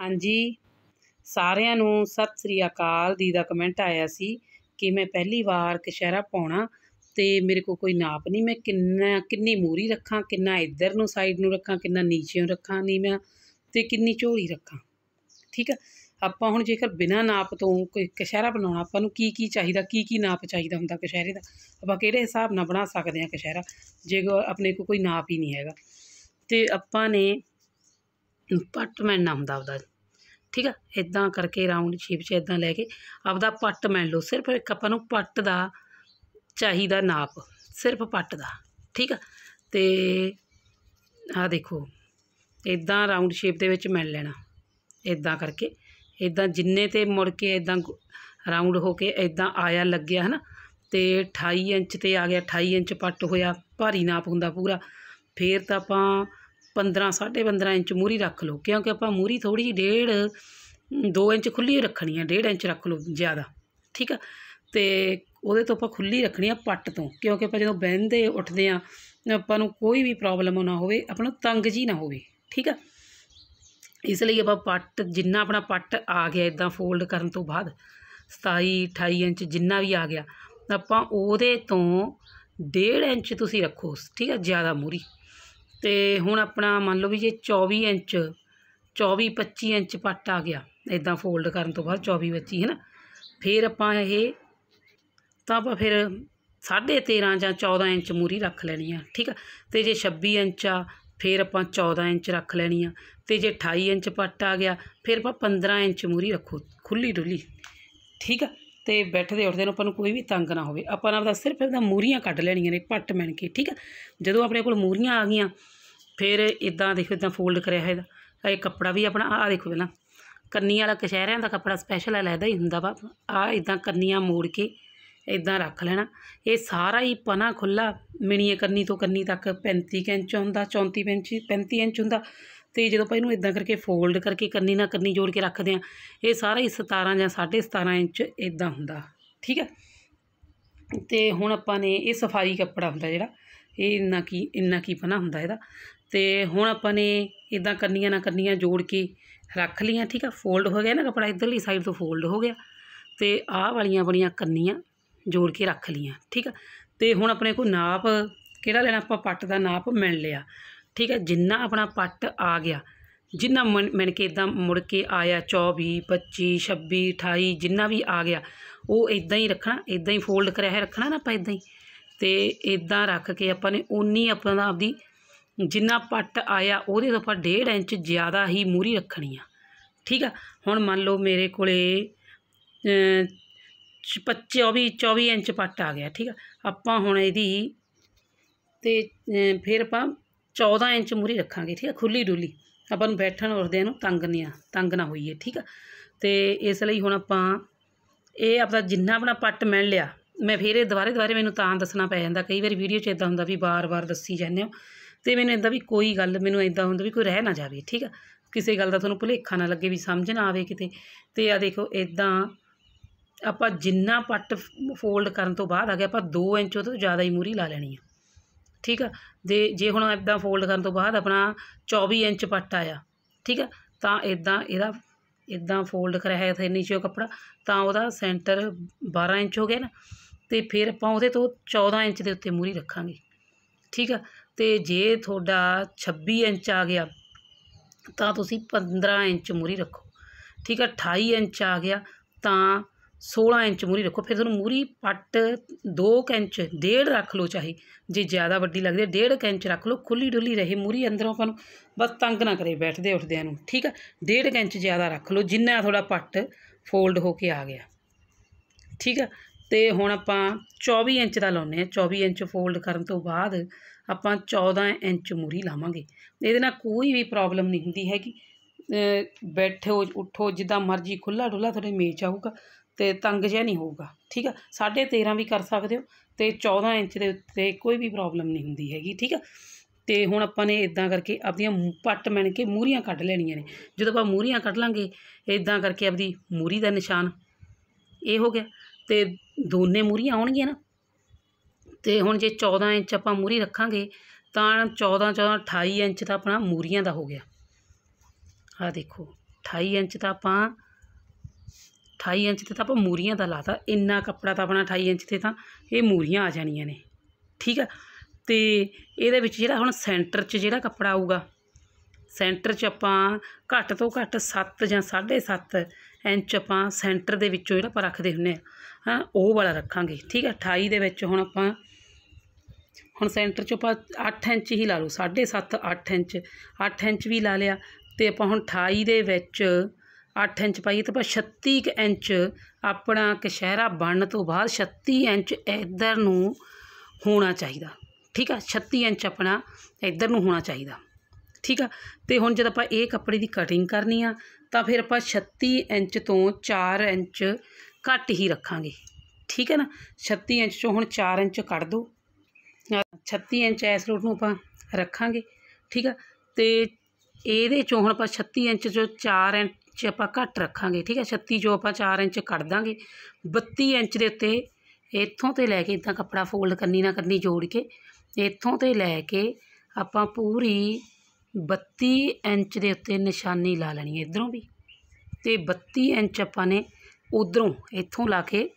ਹਾਂਜੀ ਸਾਰਿਆਂ ਨੂੰ ਸਤਿ ਸ੍ਰੀ ਅਕਾਲ ਦੀ ਦਾ ਕਮੈਂਟ ਆਇਆ ਸੀ ਕਿ ਮੈਂ ਪਹਿਲੀ ਵਾਰ ਕਸ਼ਹਿਰਾ ਪਾਉਣਾ ਤੇ ਮੇਰੇ ਕੋ ਕੋਈ ਨਾਪ ਨਹੀਂ ਮੈਂ ਕਿੰਨਾ ਕਿੰਨੀ ਮੂਰੀ ਰੱਖਾਂ ਕਿੰਨਾ ਇੱਧਰ ਨੂੰ ਸਾਈਡ ਨੂੰ ਰੱਖਾਂ ਕਿੰਨਾ ਨੀਚੇ ਨੂੰ ਰੱਖਾਂ ਨਹੀਂ ਮੈਂ ਤੇ ਕਿੰਨੀ ਝੋਲੀ ਰੱਖਾਂ ਠੀਕ ਆ ਆਪਾਂ ਹੁਣ ਜੇਕਰ ਬਿਨਾ ਨਾਪ ਤੋਂ ਕੋਈ ਕਸ਼ਹਿਰਾ ਬਣਾਉਣਾ ਆਪਾਂ ਨੂੰ ਕੀ ਕੀ ਚਾਹੀਦਾ ਕੀ ਕੀ ਨਾਪ ਚਾਹੀਦਾ ਹੁੰਦਾ ਕਸ਼ਹਿਰੇ ਦਾ ਆਪਾਂ ਕਿਹੜੇ ਹਿਸਾਬ ਨਾਲ ਬਣਾ ਸਕਦੇ ਹਾਂ ਕਸ਼ਹਿਰਾ ਜੇ ਆਪਣੇ ਕੋ ਕੋਈ ਨਾਪ ਹੀ ਨਹੀਂ ਹੈਗਾ ਤੇ ਆਪਾਂ ਨੇ ਪਟਮੈਂਟ ਨਾਮ ਦਾ ਉਹਦਾ ਠੀਕ ਆ ਇਦਾਂ ਕਰਕੇ ਰਾਉਂਡ ਸ਼ੇਪ 'ਚ ਇਦਾਂ ਲੈ ਕੇ ਆਪਦਾ ਪੱਟ ਮੰਨ ਲਓ ਸਿਰਫ ਇੱਕ ਆਪਾਂ ਨੂੰ ਪੱਟ ਦਾ ਚਾਹੀਦਾ ਨਾਪ ਸਿਰਫ ਪੱਟ ਦਾ ਠੀਕ ਆ ਤੇ ਆ ਦੇਖੋ ਇਦਾਂ ਰਾਉਂਡ ਸ਼ੇਪ ਦੇ ਵਿੱਚ ਮੰਨ ਲੈਣਾ ਇਦਾਂ ਕਰਕੇ ਇਦਾਂ ਜਿੰਨੇ ਤੇ ਮੁੜ ਕੇ ਇਦਾਂ ਰਾਉਂਡ ਹੋ ਕੇ ਇਦਾਂ ਆਇਆ ਲੱਗਿਆ ਹਨਾ ਤੇ 28 ਇੰਚ ਤੇ ਆ ਗਿਆ 28 ਇੰਚ ਪੱਟ ਹੋਇਆ ਭਾਰੀ ਨਾਪ ਹੁੰਦਾ ਪੂਰਾ ਫੇਰ ਤਾਂ ਆਪਾਂ 15 15.5 ਇੰਚ ਮੂਰੀ ਰੱਖ ਲਓ ਕਿਉਂਕਿ ਆਪਾਂ ਮੂਰੀ ਥੋੜੀ ਜਿਹੀ ਡੇਢ 2 ਇੰਚ ਖੁੱਲੀ ਰੱਖਣੀ ਹੈ ਡੇਢ ਇੰਚ ਰੱਖ ਲਓ ਜ਼ਿਆਦਾ ਠੀਕ ਆ ਤੇ ਉਹਦੇ ਤੋਂ ਆਪਾਂ ਖੁੱਲੀ ਰੱਖਣੀ ਆ ਪੱਟ ਤੋਂ ਕਿਉਂਕਿ ਆਪਾਂ ਜਦੋਂ ਬੈੰਦੇ ਉੱਠਦੇ ਆ ਆਪਾਂ ਨੂੰ ਕੋਈ ਵੀ ਪ੍ਰੋਬਲਮ ਨਾ ਹੋਵੇ ਆਪਣਾ ਤੰਗ ਜੀ ਨਾ ਹੋਵੇ ਠੀਕ ਆ ਇਸ ਲਈ ਆਪਾਂ ਪੱਟ ਜਿੰਨਾ ਆਪਣਾ ਪੱਟ ਆ ਗਿਆ ਇਦਾਂ ਫੋਲਡ ਕਰਨ ਤੋਂ ਬਾਅਦ 27 28 ਇੰਚ ਜਿੰਨਾ ਵੀ ਆ ਗਿਆ ਆਪਾਂ ਉਹਦੇ ਤੋਂ 1.5 ਇੰਚ ਤੁਸੀਂ ਰੱਖੋ ਠੀਕ ਆ ਜ਼ਿਆਦਾ ਮੂਰੀ ਤੇ ਹੁਣ ਆਪਣਾ ਮੰਨ ਲਓ ਵੀ ਜੇ 24 ਇੰਚ 24 25 ਇੰਚ ਪੱਟ ਆ ਗਿਆ ਇਦਾਂ ਫੋਲਡ ਕਰਨ ਤੋਂ ਬਾਅਦ 24 25 ਹੈ ਨਾ ਫਿਰ ਆਪਾਂ ਇਹ ਤਾਂ ਆਪਾਂ ਫਿਰ 13.5 ਜਾਂ 14 ਇੰਚ ਮੂਰੀ ਰੱਖ ਲੈਣੀ ਆ ਠੀਕ ਆ ਤੇ ਜੇ 26 ਇੰਚ ਆ ਫਿਰ ਆਪਾਂ 14 ਇੰਚ ਰੱਖ ਲੈਣੀ ਆ ਤੇ ਜੇ 28 ਇੰਚ ਪੱਟ ਆ ਗਿਆ ਫਿਰ ਆਪਾਂ 15 ਇੰਚ ਮੂਰੀ ਰੱਖੋ ਖੁੱਲੀ ਡੁੱਲੀ ਠੀਕ ਆ ਤੇ ਬੈਠਦੇ ਉੱਠਦੇ ਨੂੰ ਆਪਾਂ ਨੂੰ ਕੋਈ ਵੀ ਤੰਗ ਨਾ ਹੋਵੇ ਆਪਾਂ ਆਪਦਾ ਦਾ ਸਿਰਫ ਇਹਦਾ ਮੂਰੀਆਂ ਕੱਢ ਲੈਣੀਆਂ ਨੇ ਪੱਟ ਮਣ ਕੇ ਠੀਕ ਆ ਜਦੋਂ ਆਪਣੇ ਕੋਲ ਮੂਰੀਆਂ ਆ ਗਈਆਂ ਫਿਰ ਇਦਾਂ ਦੇਖੋ ਇਦਾਂ ਫੋਲਡ ਕਰਿਆ ਹੈ ਇਹਦਾ ਇਹ ਕੱਪੜਾ ਵੀ ਆਪਣਾ ਆ ਦੇਖੋ ਪਹਿਲਾਂ ਕੰਨੀ ਵਾਲਾ ਕਸ਼ਹਿਰਿਆਂ ਦਾ ਕੱਪੜਾ ਸਪੈਸ਼ਲ ਹੈ ਲੈਦਾ ਹੀ ਹੁੰਦਾ ਵਾ ਆ ਇਦਾਂ ਕੰਨੀਆਂ ਮੋੜ ਕੇ ਇਦਾਂ ਰੱਖ ਲੈਣਾ ਇਹ ਸਾਰਾ ਹੀ ਪਨਾ ਖੁੱਲਾ ਮਿਣੀਏ ਕੰਨੀ ਤੋਂ ਕੰਨੀ ਤੱਕ 35 ਇੰਚ ਹੁੰਦਾ 34 ਇੰਚ 35 ਇੰਚ ਹੁੰਦਾ ਤੇ ਜਦੋਂ ਆਪਾਂ ਇਹਨੂੰ ਇਦਾਂ ਕਰਕੇ ਫੋਲਡ ਕਰਕੇ ਕੰਨੀ ਨਾਲ ਕੰਨੀ ਜੋੜ ਕੇ ਰੱਖਦੇ ਆ ਇਹ ਸਾਰਾ ਹੀ 17 ਜਾਂ 17.5 ਇੰਚ ਇਦਾਂ ਹੁੰਦਾ ਠੀਕ ਹੈ ਤੇ ਹੁਣ ਆਪਾਂ ਨੇ ਇਹ ਸਫਾਰੀ ਕੱਪੜਾ ਹੁੰਦਾ ਜਿਹੜਾ ਇਹ ਇੰਨਾ ਕੀ ਇੰਨਾ ਕੀ ਪਨਾ ਹੁੰਦਾ ਇਹਦਾ ਤੇ ਹੁਣ ਆਪਾਂ ਨੇ ਇਦਾਂ ਕੰਨੀਆਂ ਨਾਲ ਕੰਨੀਆਂ ਜੋੜ ਕੇ ਰੱਖ ਲਈਆਂ ਠੀਕ ਹੈ ਫੋਲਡ ਹੋ ਗਿਆ ਨਾ ਕੱਪੜਾ ਇਧਰਲੀ ਸਾਈਡ ਤੋਂ ਫੋਲਡ ਹੋ ਗਿਆ ਤੇ ਆਹ ਵਾਲੀਆਂ ਬਣੀਆਂ ਕੰਨੀਆਂ ਜੋੜ ਕੇ ਰੱਖ ਲਈਆਂ ਠੀਕ ਹੈ ਤੇ ਹੁਣ ਆਪਣੇ ਕੋਲ ਨਾਪ ਕਿਹੜਾ ਲੈਣਾ ਆਪਾਂ ਪੱਟ ਦਾ ਨਾਪ ਮਿਲ ਲਿਆ ਠੀਕ ਹੈ ਜਿੰਨਾ ਆਪਣਾ ਪੱਟ ਆ ਗਿਆ ਜਿੰਨਾ ਮਨ ਕੇ ਇਦਾਂ ਮੁੜ ਕੇ ਆਇਆ 24 25 26 28 ਜਿੰਨਾ ਵੀ ਆ ਗਿਆ ਉਹ ਇਦਾਂ ਹੀ ਰੱਖਣਾ ਇਦਾਂ ਹੀ ਫੋਲਡ ਕਰਿਆ ਹੈ ਰੱਖਣਾ ਨਾ ਆਪਾਂ ਇਦਾਂ ਹੀ ਤੇ ਇਦਾਂ ਰੱਖ ਕੇ ਆਪਾਂ ਨੇ ਉਨੀ ਆਪਣਾ ਆਪਦੀ ਜਿੰਨਾ ਪੱਟ ਆਇਆ ਉਹਦੇ ਤੋਂ ਆਪਾਂ 1.5 ਇੰਚ ਜ਼ਿਆਦਾ ਹੀ ਮੂਰੀ ਰੱਖਣੀ ਆ ਠੀਕ ਆ ਹੁਣ ਮੰਨ ਲਓ ਮੇਰੇ ਕੋਲੇ 25 24 ਇੰਚ ਪੱਟ ਆ ਗਿਆ ਠੀਕ ਆ ਆਪਾਂ ਹੁਣ ਇਹਦੀ ਤੇ ਫਿਰ ਆਪਾਂ 14 ਇੰਚ ਮੂਰੀ ਰੱਖਾਂਗੇ ਠੀਕ ਹੈ ਖੁੱਲੀ ਡੁੱਲੀ ਆਪਾਂ ਨੂੰ ਬੈਠਣ ਉਰਦਿਆਂ ਨੂੰ ਤੰਗ ਨਹੀਂ ਆ ਤੰਗ ਨਾ ਹੋਈਏ ਠੀਕ ਆ ਤੇ ਇਸ ਲਈ ਹੁਣ ਆਪਾਂ ਇਹ ਆਪਣਾ ਜਿੰਨਾ ਆਪਣਾ ਪੱਟ ਮਿਲ ਲਿਆ ਮੈਂ ਫੇਰੇ ਦੁਬਾਰੇ ਦੁਬਾਰੇ ਮੈਨੂੰ ਤਾਂ ਦੱਸਣਾ ਪੈ ਜਾਂਦਾ ਕਈ ਵਾਰੀ ਵੀਡੀਓ 'ਚ ਇਦਾਂ ਹੁੰਦਾ ਵੀ ਬਾਰ-ਬਾਰ ਦੱਸੀ ਜਾਂਦੇ ਹਾਂ ਤੇ ਮੈਨੂੰ ਇਦਾਂ ਵੀ ਕੋਈ ਗੱਲ ਮੈਨੂੰ ਇਦਾਂ ਹੁੰਦਾ ਵੀ ਕੋਈ ਰਹਿ ਨਾ ਜਾਵੇ ਠੀਕ ਆ ਕਿਸੇ ਗੱਲ ਦਾ ਤੁਹਾਨੂੰ ਭੁਲੇਖਾ ਨਾ ਲੱਗੇ ਵੀ ਸਮਝ ਨਾ ਆਵੇ ਕਿਤੇ ਤੇ ਆ ਦੇਖੋ ਇਦਾਂ ਆਪਾਂ ਜਿੰਨਾ ਪੱਟ ਫੋਲਡ ਕਰਨ ਤੋਂ ਬਾਅਦ ਆ ਗਿਆ ਆਪਾਂ 2 ਇੰਚ ਤੋਂ ਜ਼ਿਆਦਾ ਹੀ ਮੂਰੀ ਲਾ ਲੈਣੀ ਆ ਠੀਕ ਆ ਜੇ ਜੇ ਹੁਣ ਇਦਾਂ ਫੋਲਡ ਕਰਨ ਤੋਂ ਬਾਅਦ ਆਪਣਾ 24 ਇੰਚ ਪੱਟ ਆਇਆ ਠੀਕ ਆ ਤਾਂ ਇਦਾਂ ਇਹਦਾ ਇਦਾਂ ਫੋਲਡ ਕਰਿਆ ਹੈ ਥੇ ਨੀਚੇ ਕੱਪੜਾ ਤਾਂ ਉਹਦਾ ਸੈਂਟਰ 12 ਇੰਚ ਹੋ ਗਿਆ ਨਾ ਤੇ ਫਿਰ ਆਪਾਂ ਉਹਦੇ ਤੋਂ 14 ਇੰਚ ਦੇ ਉੱਤੇ ਮੂਰੀ ਰੱਖਾਂਗੇ ਠੀਕ ਆ ਤੇ ਜੇ ਤੁਹਾਡਾ 26 ਇੰਚ ਆ ਗਿਆ ਤਾਂ ਤੁਸੀਂ 15 ਇੰਚ ਮੂਰੀ ਰੱਖੋ ਠੀਕ ਆ 28 ਇੰਚ ਆ ਗਿਆ ਤਾਂ 16 ਇੰਚ ਮੂਰੀ ਰੱਖੋ ਫਿਰ ਤੁਹਾਨੂੰ ਮੂਰੀ ਪੱਟ 2 ਇੰਚ ਡੇਢ ਰੱਖ ਲਓ ਚਾਹੀ ਜੇ ਜ਼ਿਆਦਾ ਵੱਡੀ ਲੱਗਦੀ ਹੈ ਡੇਢ ਇੰਚ ਰੱਖ ਲਓ ਖੁੱਲੀ ਡੁੱਲੀ ਰਹੇ ਮੂਰੀ ਅੰਦਰੋਂ ਆਪਾਂ ਨੂੰ ਬਸ ਤੰਗ ਨਾ ਕਰੇ ਬੈਠਦੇ ਉੱਠਦਿਆਂ ਨੂੰ ਠੀਕ ਆ ਡੇਢ ਇੰਚ ਜ਼ਿਆਦਾ ਰੱਖ ਲਓ ਜਿੰਨਾ ਥੋੜਾ ਪੱਟ ਫੋਲਡ ਹੋ ਕੇ ਆ ਗਿਆ ਠੀਕ ਆ ਤੇ ਹੁਣ ਆਪਾਂ 24 ਇੰਚ ਦਾ ਲਾਉਨੇ ਆ 24 ਇੰਚ ਫੋਲਡ ਕਰਨ ਤੋਂ ਬਾਅਦ ਆਪਾਂ 14 ਇੰਚ ਮੂਰੀ ਲਾਵਾਂਗੇ ਇਹਦੇ ਨਾਲ ਕੋਈ ਵੀ ਪ੍ਰੋਬਲਮ ਨਹੀਂ ਹੁੰਦੀ ਹੈਗੀ ਬੈਠੋ ਉੱਠੋ ਜਿੱਦਾਂ ਮਰਜ਼ੀ ਖੁੱਲਾ ਡੁੱਲਾ ਤੁਹਾਡੇ ਮੇਚ ਆਊਗਾ ਤੇ ਤੰਗ ਜਿਹਾ ਨਹੀਂ ਹੋਊਗਾ ਠੀਕ ਆ 13.5 ਵੀ ਕਰ ਸਕਦੇ ਹੋ ਤੇ 14 ਇੰਚ ਦੇ ਉੱਤੇ ਕੋਈ ਵੀ ਪ੍ਰੋਬਲਮ ਨਹੀਂ ਹੁੰਦੀ ਹੈਗੀ ਠੀਕ ਆ ਤੇ ਹੁਣ ਆਪਾਂ ਨੇ ਇਦਾਂ ਕਰਕੇ ਆਪਦੀਆਂ ਪੱਟ ਮਣ ਕੇ ਮੂਰੀਆਂ ਕੱਢ ਲੈਣੀਆਂ ਨੇ ਜਦੋਂ ਆਪਾਂ ਮੂਰੀਆਂ ਕੱਢ ਲਾਂਗੇ ਇਦਾਂ ਕਰਕੇ ਆਪਦੀ ਮੂਰੀ ਦਾ ਨਿਸ਼ਾਨ ਇਹ ਹੋ ਗਿਆ ਤੇ ਦੋਨੇ ਮੂਰੀਆਂ ਆਉਣਗੀਆਂ ਨਾ ਤੇ ਹੁਣ ਜੇ 14 ਇੰਚ ਆਪਾਂ ਮੂਰੀ ਰੱਖਾਂਗੇ ਤਾਂ 14 14 28 ਇੰਚ ਦਾ ਆਪਣਾ ਮੂਰੀਆਂ ਦਾ ਹੋ ਗਿਆ ਆ ਦੇਖੋ 28 ਇੰਚ ਦਾ ਆਪਾਂ 28 ਇੰਚ ਤੇ ਤਾਂ ਆਪਾਂ ਮੂਰੀਆਂ ਦਾ ਲਾਤਾ ਇੰਨਾ ਕੱਪੜਾ ਤਾਂ ਆਪਣਾ 28 ਇੰਚ ਤੇ ਤਾਂ ਇਹ ਮੂਰੀਆਂ ਆ ਜਾਣੀਆਂ ਨੇ ਠੀਕ ਆ ਤੇ ਇਹਦੇ ਵਿੱਚ ਜਿਹੜਾ ਹੁਣ ਸੈਂਟਰ 'ਚ ਜਿਹੜਾ ਕੱਪੜਾ ਆਊਗਾ ਸੈਂਟਰ 'ਚ ਆਪਾਂ ਘੱਟ ਤੋਂ ਘੱਟ 7 ਜਾਂ 7.5 ਇੰਚ ਆਪਾਂ ਸੈਂਟਰ ਦੇ ਵਿੱਚੋਂ ਜਿਹੜਾ ਆਪਾਂ ਰੱਖਦੇ ਹੁੰਨੇ ਆ ਹਾਂ ਉਹ ਵਾਲਾ ਰੱਖਾਂਗੇ ਠੀਕ ਹੈ 28 ਦੇ ਵਿੱਚ ਹੁਣ ਆਪਾਂ ਹੁਣ ਸੈਂਟਰ 'ਚ ਆਪਾਂ 8 ਇੰਚ ਹੀ ਲਾ ਲਓ 7.5 8 ਇੰਚ 8 ਇੰਚ ਵੀ ਲਾ ਲਿਆ ਤੇ ਆਪਾਂ ਹੁਣ 28 ਦੇ ਵਿੱਚ 8 ਇੰਚ ਪਾਈਏ ਤਾਂ ਆਪਾਂ 36 ਇੰਚ ਆਪਣਾ ਕਸ਼ਹਿਰਾ ਬਣਨ ਤੋਂ ਬਾਅਦ 36 ਇੰਚ ਇਧਰ ਨੂੰ ਹੋਣਾ ਚਾਹੀਦਾ ਠੀਕ ਆ 36 ਇੰਚ ਆਪਣਾ ਇਧਰ ਨੂੰ ਹੋਣਾ ਚਾਹੀਦਾ ਠੀਕ ਆ ਤੇ ਹੁਣ ਜਦ ਆਪਾਂ ਇਹ ਕੱਪੜੇ ਦੀ ਕਟਿੰਗ ਕਰਨੀ ਆ ਤਾਂ ਫਿਰ ਆਪਾਂ 36 ਇੰਚ ਤੋਂ 4 ਇੰਚ ਘੱਟ ਹੀ ਰੱਖਾਂਗੇ ਠੀਕ ਹੈ ਨਾ 36 ਇੰਚ ਚੋਂ ਹੁਣ 4 ਇੰਚ ਕੱਢ ਦੋ 36 ਇੰਚ ਐਸ ਰੂਟ ਨੂੰ ਆਪਾਂ ਰੱਖਾਂਗੇ ਠੀਕ ਆ ਤੇ ਇਹਦੇ ਚੋਂ ਹੁਣ ਆਪਾਂ 36 ਇੰਚ ਚੋਂ 4 ਇੰਚ ਚ ਆਪਾਂ ਘੱਟ ਰੱਖਾਂਗੇ ਠੀਕ ਹੈ 36 ਜੋ ਆਪਾਂ 4 ਇੰਚ ਕੱਢ ਦਾਂਗੇ 32 ਇੰਚ ਦੇ ਉੱਤੇ ਇੱਥੋਂ ਤੇ ਲੈ ਕੇ ਇਦਾਂ ਕੱਪੜਾ ਫੋਲਡ ਕਰਨੀ ਨਾ ਕਰਨੀ ਜੋੜ ਕੇ ਇੱਥੋਂ ਤੇ ਲੈ ਕੇ ਆਪਾਂ ਪੂਰੀ 32 ਇੰਚ ਦੇ ਉੱਤੇ ਨਿਸ਼ਾਨੀ ਲਾ ਲੈਣੀ ਹੈ ਇਧਰੋਂ ਵੀ ਤੇ 32 ਇੰਚ ਆਪਾਂ ਨੇ ਉਧਰੋਂ ਇੱਥੋਂ ਲਾ ਕੇ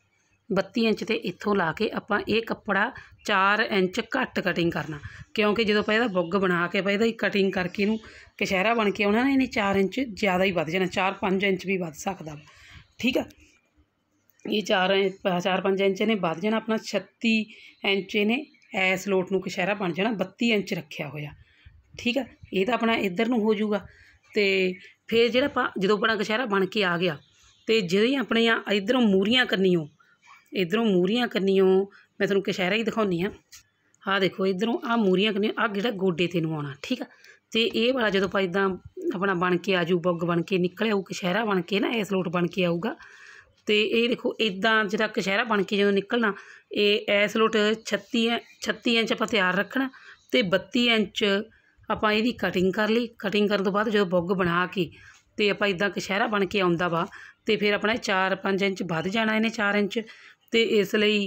32 ਇੰਚ ਤੇ ਇੱਥੋਂ ਲਾ ਕੇ ਆਪਾਂ ਇਹ ਕੱਪੜਾ 4 ਇੰਚ ਘੱਟ ਕਟਿੰਗ ਕਰਨਾ ਕਿਉਂਕਿ ਜਦੋਂ ਆਪਾਂ ਇਹਦਾ ਬੁੱਗ ਬਣਾ ਕੇ ਆਪਾਂ ਇਹਦਾ ਕਟਿੰਗ ਕਰਕੇ ਇਹਨੂੰ ਕਸ਼ਹਿਰਾ ਬਣ ਕੇ ਆਉਣਾ ਨਾ ਇਹਨੇ 4 ਇੰਚ ਜ਼ਿਆਦਾ ਹੀ ਵੱਧ ਜਾਣਾ 4-5 ਇੰਚ ਵੀ ਵੱਧ ਸਕਦਾ ਠੀਕ ਆ ਇਹ 4 4-5 ਇੰਚ ਨੇ ਵੱਧ ਜਾਣਾ ਆਪਣਾ 36 ਇੰਚ ਨੇ ਐਸ ਲੋਟ ਨੂੰ ਕਸ਼ਹਿਰਾ ਬਣ ਜਾਣਾ 32 ਇੰਚ ਰੱਖਿਆ ਹੋਇਆ ਠੀਕ ਆ ਇਹ ਤਾਂ ਆਪਣਾ ਇੱਧਰ ਨੂੰ ਹੋ ਜਾਊਗਾ ਤੇ ਫਿਰ ਜਿਹੜਾ ਆਪਾਂ ਜਦੋਂ ਆਪਣਾ ਕਸ਼ਹਿਰਾ ਬਣ ਕੇ ਆ ਗਿਆ ਤੇ ਜਿਹੜੀ ਆਪਣੇ ਆ ਇਧਰੋਂ ਮੂਰੀਆਂ ਕਰਨੀਓ ਇਧਰੋਂ ਮੂਰੀਆਂ ਕੰਨੀਓ ਮੈਂ ਤੁਹਾਨੂੰ ਕਸ਼ਹਿਰਾ ਹੀ ਦਿਖਾਉਣੀ ਆ ਆਹ ਦੇਖੋ ਇਧਰੋਂ ਆ ਮੂਰੀਆਂ ਕੰਨੀਓ ਆ ਜਿਹੜਾ ਗੋਡੇ ਤੇ ਨੂੰ ਆਉਣਾ ਠੀਕ ਆ ਤੇ ਇਹ ਵਾਲਾ ਜਦੋਂ ਆਪਾਂ ਇਦਾਂ ਆਪਣਾ ਬਣ ਕੇ ਆਜੂ ਬੱਗ ਬਣ ਕੇ ਨਿਕਲੇ ਉਹ ਕਸ਼ਹਿਰਾ ਬਣ ਕੇ ਨਾ ਇਸ ਲੋਟ ਬਣ ਕੇ ਆਊਗਾ ਤੇ ਇਹ ਦੇਖੋ ਇਦਾਂ ਜਿਹੜਾ ਕਸ਼ਹਿਰਾ ਬਣ ਕੇ ਜਦੋਂ ਨਿਕਲਣਾ ਇਹ ਐਸ ਲੋਟ 36 36 ਇੰਚ ਆਪਾਂ ਤਿਆਰ ਰੱਖਣਾ ਤੇ 32 ਇੰਚ ਆਪਾਂ ਇਹਦੀ ਕਟਿੰਗ ਕਰ ਲਈ ਕਟਿੰਗ ਕਰਨ ਤੋਂ ਬਾਅਦ ਜਦੋਂ ਬੱਗ ਬਣਾ ਕੇ ਤੇ ਆਪਾਂ ਇਦਾਂ ਕਸ਼ਹਿਰਾ ਬਣ ਕੇ ਆਉਂਦਾ ਵਾ ਤੇ ਫਿਰ ਆਪਣਾ 4-5 ਇੰਚ ਵੱਧ ਜਾਣਾ ਇਹਨੇ 4 ਇੰਚ ਤੇ ਇਸ ਲਈ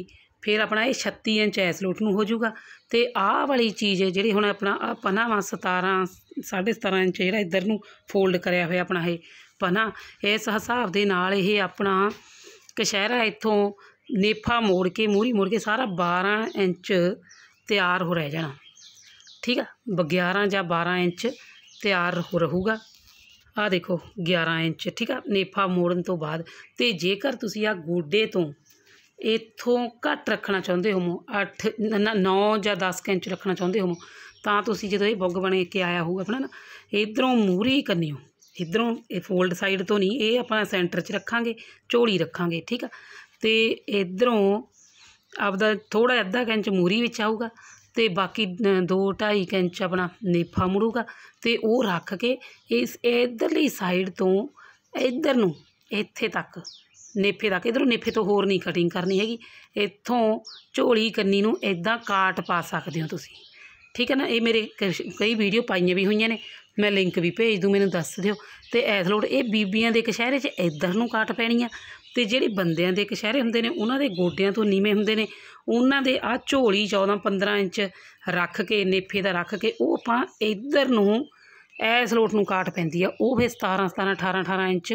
ਫਿਰ ਆਪਣਾ ਇਹ 36 ਇੰਚ ਐ ਸਲੋਟ ਨੂੰ ਹੋ ਜਾਊਗਾ ਤੇ ਆਹ ਵਾਲੀ ਚੀਜ਼ ਹੈ ਜਿਹੜੀ ਹੁਣ ਆਪਣਾ ਆ ਪਨਾ ਵਾ 17 17.5 ਇੰਚ ਜਿਹੜਾ ਇੱਧਰ ਨੂੰ ਫੋਲਡ ਕਰਿਆ ਹੋਇਆ ਆਪਣਾ ਇਹ ਪਨਾ ਇਸ ਹਿਸਾਬ ਦੇ ਨਾਲ ਇਹ ਆਪਣਾ ਕਸ਼ਹਿਰਾ ਇੱਥੋਂ ਨੇਫਾ ਮੋੜ ਕੇ ਮੂਰੀ ਮੋੜ ਕੇ ਸਾਰਾ 12 ਇੰਚ ਤਿਆਰ ਹੋ ਰਹਿ ਜਾਣਾ ਠੀਕ ਆ 11 ਜਾਂ 12 ਇੰਚ ਤਿਆਰ ਹੋ ਰਹੂਗਾ ਆ ਦੇਖੋ 11 ਇੰਚ ਠੀਕ ਆ ਨੇਫਾ ਮੋੜਨ ਤੋਂ ਬਾਅਦ ਤੇ ਜੇਕਰ ਤੁਸੀਂ ਆ ਗੋਡੇ ਤੋਂ ਇਥੋਂ ਘੱਟ ਰੱਖਣਾ ਚਾਹੁੰਦੇ ਹੋ 8 9 ਜਾਂ 10 ਇੰਚ ਰੱਖਣਾ ਚਾਹੁੰਦੇ ਹੋ ਤਾਂ ਤੁਸੀਂ ਜਦੋਂ ਇਹ ਬੁੱਗ ਬਣੇ ਕੇ ਆਇਆ ਹੋਊ ਆਪਣਾ ਨਾ ਇਧਰੋਂ ਮੂਰੀ ਕਰਨਿਓ ਇਧਰੋਂ ਇਹ ਫੋਲਡ ਸਾਈਡ ਤੋਂ ਨਹੀਂ ਇਹ ਆਪਾਂ ਸੈਂਟਰ 'ਚ ਰੱਖਾਂਗੇ ਝੋਲੀ ਰੱਖਾਂਗੇ ਠੀਕ ਆ ਤੇ ਇਧਰੋਂ ਆਪਦਾ ਥੋੜਾ ਅੱਧਾ ਇੰਚ ਮੂਰੀ ਵਿੱਚ ਆਊਗਾ ਤੇ ਬਾਕੀ 2 2.5 ਇੰਚ ਆਪਣਾ ਨੇਫਾ ਮੁੜੂਗਾ ਤੇ ਉਹ ਰੱਖ ਕੇ ਇਸ ਇਧਰਲੀ ਸਾਈਡ ਤੋਂ ਇਧਰ ਨੂੰ ਇੱਥੇ ਤੱਕ ਨੇਫੇ ਤੱਕ ਇਧਰੋਂ ਨੇਫੇ ਤੋਂ ਹੋਰ ਨਹੀਂ ਕਟਿੰਗ ਕਰਨੀ ਹੈਗੀ ਇੱਥੋਂ ਝੋਲੀ ਕੰਨੀ ਨੂੰ ਇਦਾਂ ਕਾਟ ਪਾ ਸਕਦੇ ਹੋ ਤੁਸੀਂ ਠੀਕ ਹੈ ਨਾ ਇਹ ਮੇਰੇ ਕਈ ਵੀਡੀਓ ਪਾਈਆਂ ਵੀ ਹੋਈਆਂ ਨੇ ਮੈਂ ਲਿੰਕ ਵੀ ਭੇਜ ਦੂੰ ਮੈਨੂੰ ਦੱਸ ਦਿਓ ਤੇ ਐਸ ਲੋੜ ਇਹ ਬੀਬੀਆਂ ਦੇ ਕਸ਼ਹਿਰੇ 'ਚ ਇਧਰ ਨੂੰ ਕਾਟ ਪੈਣੀ ਆ ਤੇ ਜਿਹੜੇ ਬੰਦਿਆਂ ਦੇ ਕਸ਼ਹਿਰੇ ਹੁੰਦੇ ਨੇ ਉਹਨਾਂ ਦੇ ਗੋਡਿਆਂ ਤੋਂ ਨੀਵੇਂ ਹੁੰਦੇ ਨੇ ਉਹਨਾਂ ਦੇ ਆ ਝੋਲੀ 14 15 ਇੰਚ ਰੱਖ ਕੇ ਨੇਫੇ ਦਾ ਰੱਖ ਕੇ ਉਹ ਆਪਾਂ ਇਧਰ ਨੂੰ ਇਹ ਸਲੋਟ ਨੂੰ ਕਾਟ ਪੈਂਦੀ ਆ ਉਹ ਫਿਰ 17 17 18 18 ਇੰਚ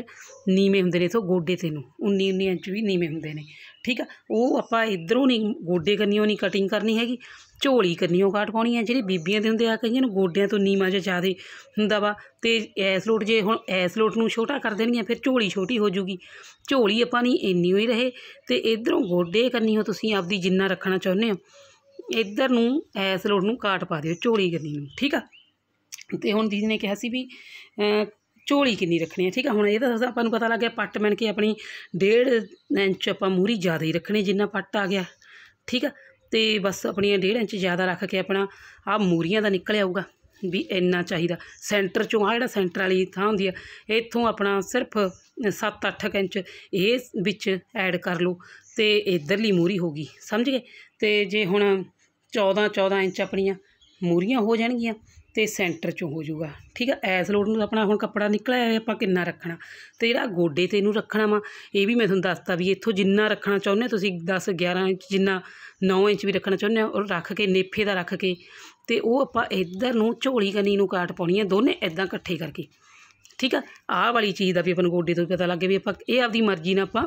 ਨੀਵੇਂ ਹੁੰਦੇ ਨੇ ਸੋ ਗੋਡੇ ਤੇ ਨੂੰ 19 19 ਇੰਚ ਵੀ ਨੀਵੇਂ ਹੁੰਦੇ ਨੇ ਠੀਕ ਆ ਉਹ ਆਪਾਂ ਇਧਰੋਂ ਨਹੀਂ ਗੋਡੇ ਕਰਨੀਓ ਨਹੀਂ ਕਟਿੰਗ ਕਰਨੀ ਹੈਗੀ ਝੋਲੀ ਕਰਨੀਓ ਕਾਟ ਪਾਉਣੀ ਆ ਜਿਹੜੀ ਬੀਬੀਆਂ ਦੇ ਹੁੰਦੇ ਆ ਕਈਆਂ ਨੂੰ ਗੋਡਿਆਂ ਤੋਂ ਨੀਵਾਂ ਜਿਹਾ ਜ਼ਿਆਦਾ ਹੁੰਦਾ ਵਾ ਤੇ ਐਸ ਲੋਟ ਜੇ ਹੁਣ ਐਸ ਲੋਟ ਨੂੰ ਛੋਟਾ ਕਰ ਦੇਣੀ ਆ ਫਿਰ ਝੋਲੀ ਛੋਟੀ ਹੋ ਜੂਗੀ ਝੋਲੀ ਆਪਾਂ ਨਹੀਂ ਇੰਨੀ ਹੋਈ ਰਹੇ ਤੇ ਇਧਰੋਂ ਗੋਡੇ ਹੋ ਤੁਸੀਂ ਆਪਦੀ ਜਿੰਨਾ ਰੱਖਣਾ ਚਾਹੁੰਦੇ ਹੋ ਇਧਰ ਨੂੰ ਐਸ ਲੋਟ ਨੂੰ ਕਾਟ ਪਾ ਦਿਓ ਝੋਲੀ ਕਰਨੀ ਨੂੰ ਠੀਕ ਆ ਤੇ ਹੁਣ ਦੀਦੀ ਨੇ ਕਿਹਾ ਸੀ ਵੀ ਚੋਲੀ ਕਿੰਨੀ ਰੱਖਣੀ ਹੈ ਠੀਕ ਹੈ ਹੁਣ ਇਹ ਤਾਂ ਆਪਾਂ ਨੂੰ ਪਤਾ ਲੱਗ ਗਿਆ ਪੱਟ ਮਣ ਕੇ ਆਪਣੀ 1.5 ਇੰਚ ਆਪਾਂ ਮੂਰੀ ਜ਼ਿਆਦਾ ਹੀ ਰੱਖਣੀ ਜਿੰਨਾ ਪੱਟ ਆ ਗਿਆ ਠੀਕ ਆ ਤੇ ਬਸ ਆਪਣੀਆਂ 1.5 ਇੰਚ ਜ਼ਿਆਦਾ ਰੱਖ ਕੇ ਆਪਣਾ ਆ ਮੂਰੀਆਂ ਦਾ ਨਿਕਲ ਆਊਗਾ ਵੀ ਇੰਨਾ ਚਾਹੀਦਾ ਸੈਂਟਰ ਚੋਂ ਆ ਜਿਹੜਾ ਸੈਂਟਰ ਵਾਲੀ ਥਾਂ ਹੁੰਦੀ ਆ ਇੱਥੋਂ ਆਪਣਾ ਸਿਰਫ 7-8 ਇੰਚ ਇਹ ਵਿੱਚ ਐਡ ਕਰ ਲਓ ਤੇ ਇਧਰਲੀ ਮੂਰੀ ਹੋ ਗਈ ਸਮਝ ਗਏ ਤੇ ਜੇ ਹੁਣ 14 14 ਇੰਚ ਆਪਣੀਆਂ ਮੂਰੀਆਂ ਹੋ ਜਾਣਗੀਆਂ ਤੇ ਸੈਂਟਰ ਚੋਂ ਹੋ ਜਾਊਗਾ ਠੀਕ ਹੈ ਐਸ ਲੋਡ ਨੂੰ ਆਪਣਾ ਹੁਣ ਕੱਪੜਾ ਨਿਕਲਿਆ ਹੈ ਆਪਾਂ ਕਿੰਨਾ ਰੱਖਣਾ ਤੇ ਜਿਹੜਾ ਗੋਡੇ ਤੇ ਇਹਨੂੰ ਰੱਖਣਾ ਵਾ ਇਹ ਵੀ ਮੈਂ ਤੁਹਾਨੂੰ ਦੱਸਤਾ ਵੀ ਇੱਥੋਂ ਜਿੰਨਾ ਰੱਖਣਾ ਚਾਹੁੰਦੇ ਤੁਸੀਂ 10 11 ਇੰਚ ਜਿੰਨਾ 9 ਇੰਚ ਵੀ ਰੱਖਣਾ ਚਾਹੁੰਦੇ ਹੋ ਉਹ ਰੱਖ ਕੇ ਨੇਫੇ ਦਾ ਰੱਖ ਕੇ ਤੇ ਉਹ ਆਪਾਂ ਇੱਧਰ ਨੂੰ ਝੋਲੀ ਕਨੀ ਨੂੰ ਕਾਟ ਪਾਉਣੀ ਹੈ ਦੋਨੇ ਇਦਾਂ ਇਕੱਠੇ ਕਰਕੇ ਠੀਕ ਆ ਆਹ ਵਾਲੀ ਚੀਜ਼ ਦਾ ਵੀ ਆਪਾਂ ਨੂੰ ਗੋਡੇ ਤੋਂ ਪਤਾ ਲੱਗੇ ਵੀ ਆਪਾਂ ਇਹ ਆਪਦੀ ਮਰਜ਼ੀ ਨਾਲ ਆਪਾਂ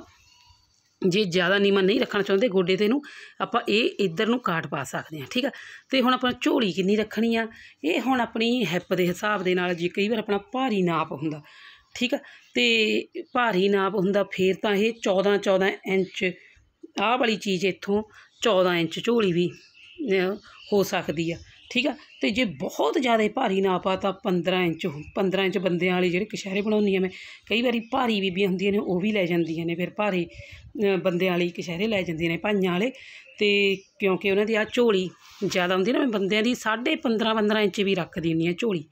ਜੇ ਜ਼ਿਆਦਾ ਨੀਮਾ ਨਹੀਂ ਰੱਖਣਾ ਚਾਹੁੰਦੇ ਗੋਡੇ ਤੇ ਨੂੰ ਆਪਾਂ ਇਹ ਇੱਧਰ ਨੂੰ ਕਾਟ ਪਾ ਸਕਦੇ ਹਾਂ ਠੀਕ ਆ ਤੇ ਹੁਣ ਆਪਾਂ ਝੋਲੀ ਕਿੰਨੀ ਰੱਖਣੀ ਆ ਇਹ ਹੁਣ ਆਪਣੀ ਹਿੱਪ ਦੇ ਹਿਸਾਬ ਦੇ ਨਾਲ ਜੀ ਕਈ ਵਾਰ ਆਪਣਾ ਭਾਰੀ ਨਾਪ ਹੁੰਦਾ ਠੀਕ ਆ ਤੇ ਭਾਰੀ ਨਾਪ ਹੁੰਦਾ ਫੇਰ ਤਾਂ ਇਹ 14 14 ਇੰਚ ਆਹ ਵਾਲੀ ਚੀਜ਼ ਇੱਥੋਂ 14 ਇੰਚ ਝੋਲੀ ਵੀ ਹੋ ਸਕਦੀ ਆ ਠੀਕ ਆ ਤੇ ਜੇ ਬਹੁਤ ਜ਼ਿਆਦਾ ਭਾਰੀ ਨਾ ਪਾ ਤਾਂ 15 ਇੰਚ 15 ਇੰਚ ਬੰਦਿਆਂ ਵਾਲੀ ਜਿਹੜੇ ਕਸ਼ਹਿਰੇ ਬਣਾਉਂਦੀਆਂ ਆ ਮੈਂ ਕਈ ਵਾਰੀ ਭਾਰੀ ਬੀਬੀਆਂ ਹੁੰਦੀਆਂ ਨੇ ਉਹ ਵੀ ਲੈ ਜਾਂਦੀਆਂ ਨੇ ਫਿਰ ਭਾਰੀ ਬੰਦਿਆਂ ਵਾਲੀ ਕਸ਼ਹਿਰੇ ਲੈ ਜਾਂਦੀਆਂ ਨੇ ਭਾਈਆਂ ਵਾਲੇ ਤੇ ਕਿਉਂਕਿ ਉਹਨਾਂ ਦੀ ਆ ਝੋਲੀ ਜ਼ਿਆਦਾ ਹੁੰਦੀ ਨਾ ਮੈਂ ਬੰਦਿਆਂ ਦੀ 15.5 15 ਇੰਚ ਵੀ ਰੱਖ ਦਿੰਦੀ ਆ ਝੋਲੀ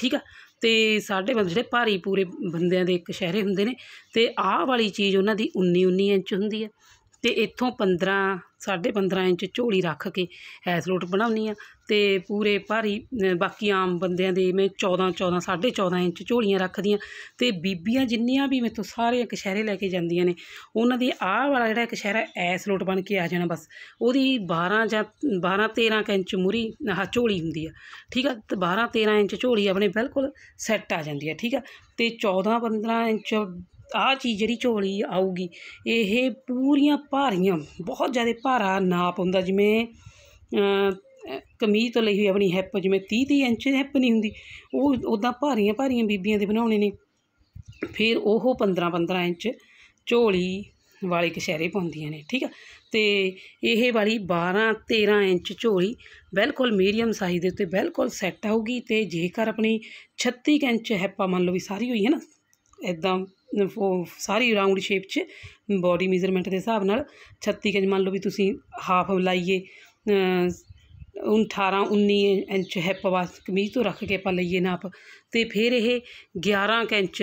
ਠੀਕ ਆ ਤੇ ਸਾਡੇ ਬੰਦੇ ਜਿਹੜੇ ਭਾਰੀ ਪੂਰੇ ਬੰਦਿਆਂ ਦੇ ਕਸ਼ਹਿਰੇ ਹੁੰਦੇ ਨੇ ਤੇ ਆਹ ਵਾਲੀ ਚੀਜ਼ ਉਹਨਾਂ ਦੀ 19 19 ਇੰਚ ਹੁੰਦੀ ਆ ਤੇ ਇੱਥੋਂ 15 15 ਇੰਚ ਝੋਲੀ ਰੱਖ ਕੇ ਲੋਟ ਬਣਾਉਣੀ ਆ ਤੇ ਪੂਰੇ ਭਾਰੀ ਬਾਕੀ ਆਮ ਬੰਦਿਆਂ ਦੇ ਮੈਂ 14 14 14.5 ਇੰਚ ਝੋਲੀਆਂ ਰੱਖਦੀਆਂ ਤੇ ਬੀਬੀਆਂ ਜਿੰਨੀਆਂ ਵੀ ਮੇਥੋਂ ਸਾਰੇ ਕਸ਼ਹਿਰੇ ਲੈ ਕੇ ਜਾਂਦੀਆਂ ਨੇ ਉਹਨਾਂ ਦੀ ਆਹ ਵਾਲਾ ਜਿਹੜਾ ਕਸ਼ਹਿਰਾ ਲੋਟ ਬਣ ਕੇ ਆ ਜਾਣਾ ਬਸ ਉਹਦੀ 12 ਜਾਂ 12 13 ਇੰਚ ਮੁਰੀ ਆਹ ਝੋਲੀ ਹੁੰਦੀ ਆ ਠੀਕ ਆ ਤੇ 12 13 ਇੰਚ ਝੋਲੀ ਆਪਣੇ ਬਿਲਕੁਲ ਸੈੱਟ ਆ ਜਾਂਦੀ ਆ ਠੀਕ ਆ ਤੇ 14 15 ਇੰਚ ਆਹ ਚੀਜ਼ ਜਿਹੜੀ ਝੋਲੀ ਆਊਗੀ ਇਹ ਪੂਰੀਆਂ ਭਾਰੀਆਂ ਬਹੁਤ ਜ਼ਿਆਦਾ ਭਾਰਾ ਨਾਪ ਹੁੰਦਾ ਜਿਵੇਂ ਕਮੀਜ਼ ਤੋਂ ਲਈ ਹੋਈ ਆਪਣੀ ਹੈਪ ਜਿਵੇਂ 30 30 ਇੰਚ ਹੈਪ ਨਹੀਂ ਹੁੰਦੀ ਉਹ ਉਦਾਂ ਭਾਰੀਆਂ ਭਾਰੀਆਂ ਬੀਬੀਆਂ ਦੇ ਬਣਾਉਣੇ ਨੇ ਫਿਰ ਉਹ 15 15 ਇੰਚ ਝੋਲੀ ਵਾਲੇ ਕਸ਼ੇਰੇ ਪਾਉਂਦੀਆਂ ਨੇ ਠੀਕ ਆ ਤੇ ਇਹ ਵਾਲੀ 12 13 ਇੰਚ ਝੋਲੀ ਬਿਲਕੁਲ ਮੀਡੀਅਮ ਸਾਈਜ਼ ਦੇ ਉੱਤੇ ਬਿਲਕੁਲ ਸੈੱਟ ਆਊਗੀ ਤੇ ਜੇਕਰ ਆਪਣੀ 36 ਇੰਚ ਹੈਪਾ ਮੰਨ ਲਓ ਵੀ ਸਾਰੀ ਹੋਈ ਹੈ ਨਾ ਇਦਾਂ ਸਾਰੀ ਰਾਉਂਡ ਸ਼ੇਪ 'ਚ ਬਾਡੀ ਮੇਜ਼ਰਮੈਂਟ ਦੇ ਹਿਸਾਬ ਨਾਲ 36 ਗਜ ਮੰਨ ਲਓ ਵੀ ਤੁਸੀਂ ਹਾਫ ਲਾਈਏ 18 19 ਇੰਚ ਹਿੱਪ ਵਾਸਤੇ ਕਮੀਜ਼ ਤੋਂ ਰੱਖ ਕੇ ਆਪਾਂ ਲਈਏ ਨਾਪ ਤੇ ਫਿਰ ਇਹ 11 ਇੰਚ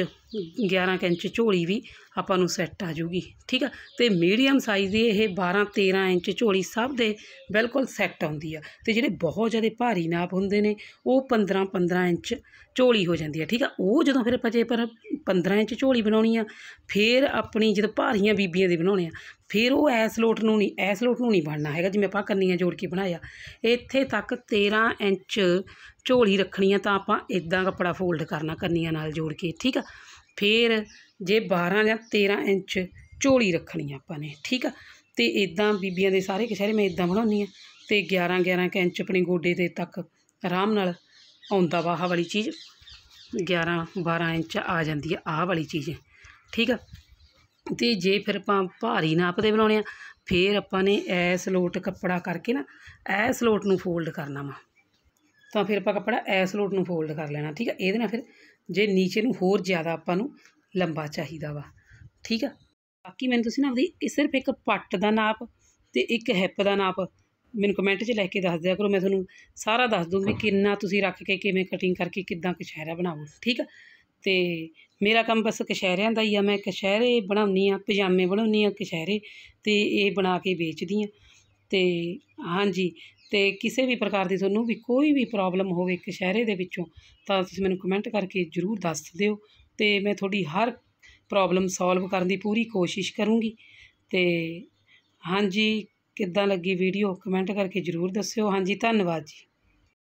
11 ਇੰਚ ਝੋਲੀ ਵੀ ਆਪਾਂ ਨੂੰ ਸੈੱਟ ਆ ਜੂਗੀ ਠੀਕ ਆ ਤੇ ਮੀਡੀਅਮ ਸਾਈਜ਼ ਦੀ ਇਹ 12 13 ਇੰਚ ਝੋਲੀ ਸਭ ਦੇ ਬਿਲਕੁਲ ਸੈੱਟ ਆਉਂਦੀ ਆ ਤੇ ਜਿਹੜੇ ਬਹੁਤ ਜ਼ਿਆਦਾ ਭਾਰੀ ਨਾਪ ਹੁੰਦੇ ਨੇ ਉਹ 15 15 ਇੰਚ ਝੋਲੀ ਹੋ ਜਾਂਦੀ ਆ ਠੀਕ ਆ ਉਹ ਜਦੋਂ ਫਿਰ ਆਪਾਂ ਜੇ ਪਰ 15 ਇੰਚ ਝੋਲੀ ਬਣਾਉਣੀ ਆ ਫਿਰ ਆਪਣੀ ਜਦੋਂ ਭਾਰੀਆਂ ਬੀਬੀਆਂ ਦੀ ਬਣਾਉਣੇ ਆ ਫਿਰ ਉਹ ਐਸ ਲੋਟ ਨੂੰ ਨਹੀਂ ਐਸ ਲੋਟ ਨੂੰ ਨਹੀਂ ਬਣਨਾ ਹੈਗਾ ਜਿਵੇਂ ਆਪਾਂ ਕੰਨੀਆਂ ਜੋੜ ਕੇ ਬਣਾਇਆ ਇੱਥੇ ਤੱਕ 13 ਇੰਚ ਝੋਲੀ ਰੱਖਣੀ ਆ ਤਾਂ ਆਪਾਂ ਇਦਾਂ ਕੱਪੜਾ ਫੋਲਡ ਕਰਨਾ ਕੰਨੀਆਂ ਨਾਲ ਜੋੜ ਕੇ ਠੀਕ ਆ ਫਿਰ ਜੇ 12 ਜਾਂ 13 ਇੰਚ ਝੋਲੀ ਰੱਖਣੀ ਆਪਾਂ ਨੇ ਠੀਕ ਆ ਤੇ ਇਦਾਂ ਬੀਬੀਆਂ ਦੇ ਸਾਰੇ ਕਛਹਿਰੇ ਮੈਂ ਇਦਾਂ ਬਣਾਉਣੀ ਆ ਤੇ 11 11 ਇੰਚ ਆਪਣੇ ਗੋਡੇ ਦੇ ਤੱਕ ਆਰਾਮ ਨਾਲ ਆਉਂਦਾ ਵਾਹ ਵਾਲੀ ਚੀਜ਼ 11 12 ਇੰਚ ਆ ਜਾਂਦੀ ਆ ਆਹ ਵਾਲੀ ਚੀਜ਼ ਠੀਕ ਆ ਤੇ ਜੇ ਫਿਰ ਆਪਾਂ ਭਾਰੀ ਨਾਪ ਦੇ ਬਣਾਉਣੇ ਆ ਫਿਰ ਆਪਾਂ ਨੇ ਐਸ ਲੋਟ ਕੱਪੜਾ ਕਰਕੇ ਨਾ ਐਸ ਲੋਟ ਨੂੰ ਫੋਲਡ ਕਰਨਾ ਵਾ ਤਾਂ ਫਿਰ ਆਪਾਂ ਕੱਪੜਾ ਐਸ ਲੋਟ ਨੂੰ ਫੋਲਡ ਕਰ ਲੈਣਾ ਠੀਕ ਆ ਇਹਦੇ ਨਾਲ ਫਿਰ ਜੇ ਨੀਚੇ ਨੂੰ ਹੋਰ ਜ਼ਿਆਦਾ ਆਪਾਂ ਨੂੰ ਲੰਬਾ ਚਾਹੀਦਾ ਵਾ ਠੀਕ ਆ ਬਾਕੀ ਮੈਨੂੰ ਤੁਸੀਂ ਨਾ ਆਪਦੀ ਸਿਰਫ ਇੱਕ ਪੱਟ ਦਾ ਨਾਪ ਤੇ ਇੱਕ ਹਿੱਪ ਦਾ ਨਾਪ ਮੈਨੂੰ ਕਮੈਂਟ 'ਚ ਲਿਖ ਕੇ ਦੱਸ ਦਿਆ ਕਰੋ ਮੈਂ ਤੁਹਾਨੂੰ ਸਾਰਾ ਦੱਸ ਦੂੰਗੀ ਕਿੰਨਾ ਤੁਸੀਂ ਰੱਖ ਕੇ ਕਿਵੇਂ ਕਟਿੰਗ ਕਰਕੇ ਕਿੱਦਾਂ ਕਸ਼ਹਿਰਾ ਬਣਾਓ ਠੀਕ ਆ ਤੇ ਮੇਰਾ ਕੰਮ ਬਸ ਕਸ਼ਹਿਰਿਆਂ ਦਾ ਹੀ ਆ ਮੈਂ ਕਸ਼ਹਿਰੇ ਬਣਾਉਣੀ ਆ ਪਜਾਮੇ ਬਣਾਉਣੀ ਆ ਕਸ਼ਹਿਰੇ ਤੇ ਇਹ ਬਣਾ ਕੇ ਵੇਚਦੀ ਆ ਤੇ ਹਾਂਜੀ ਤੇ ਕਿਸੇ ਵੀ ਪ੍ਰਕਾਰ ਦੀ ਤੁਹਾਨੂੰ ਵੀ ਕੋਈ ਵੀ ਪ੍ਰੋਬਲਮ ਹੋਵੇ ਕਸ਼ਹਿਰੇ ਦੇ ਵਿੱਚੋਂ ਤਾਂ ਤੁਸੀਂ ਮੈਨੂੰ ਕਮੈਂਟ ਕਰਕੇ ਜ਼ਰੂਰ ਦੱਸ ਦਿਓ ਤੇ ਮੈਂ ਤੁਹਾਡੀ ਹਰ ਪ੍ਰੋਬਲਮ ਸੋਲਵ ਕਰਨ ਦੀ ਪੂਰੀ ਕੋਸ਼ਿਸ਼ ਕਰੂੰਗੀ ਤੇ ਹਾਂਜੀ ਕਿੱਦਾਂ ਲੱਗੀ ਵੀਡੀਓ ਕਮੈਂਟ ਕਰਕੇ ਜ਼ਰੂਰ ਦੱਸਿਓ ਹਾਂਜੀ ਧੰਨਵਾਦ ਜੀ